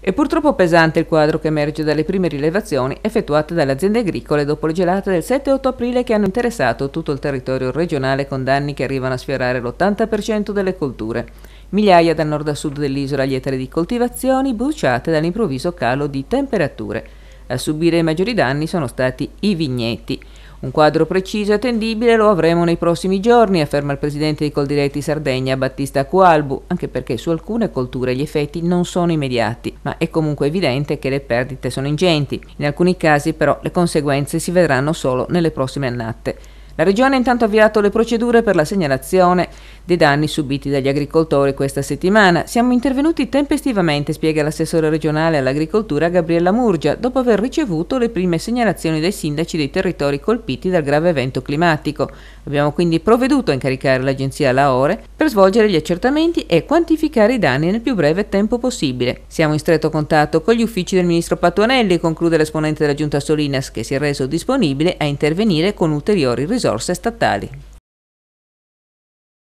È purtroppo pesante il quadro che emerge dalle prime rilevazioni effettuate dalle aziende agricole dopo le gelate del 7 8 aprile che hanno interessato tutto il territorio regionale con danni che arrivano a sfiorare l'80% delle colture. Migliaia dal nord a sud dell'isola lietare di coltivazioni bruciate dall'improvviso calo di temperature. A subire i maggiori danni sono stati i vigneti. Un quadro preciso e attendibile lo avremo nei prossimi giorni, afferma il presidente di Coldiretti Sardegna Battista Qualbu, anche perché su alcune colture gli effetti non sono immediati, ma è comunque evidente che le perdite sono ingenti. In alcuni casi però le conseguenze si vedranno solo nelle prossime annate. La Regione ha intanto avviato le procedure per la segnalazione dei danni subiti dagli agricoltori questa settimana. Siamo intervenuti tempestivamente, spiega l'assessore regionale all'agricoltura Gabriella Murgia, dopo aver ricevuto le prime segnalazioni dai sindaci dei territori colpiti dal grave evento climatico. Abbiamo quindi provveduto a incaricare l'agenzia Laore per svolgere gli accertamenti e quantificare i danni nel più breve tempo possibile. Siamo in stretto contatto con gli uffici del ministro Patuanelli, conclude l'esponente della giunta Solinas, che si è reso disponibile a intervenire con ulteriori risorse statali.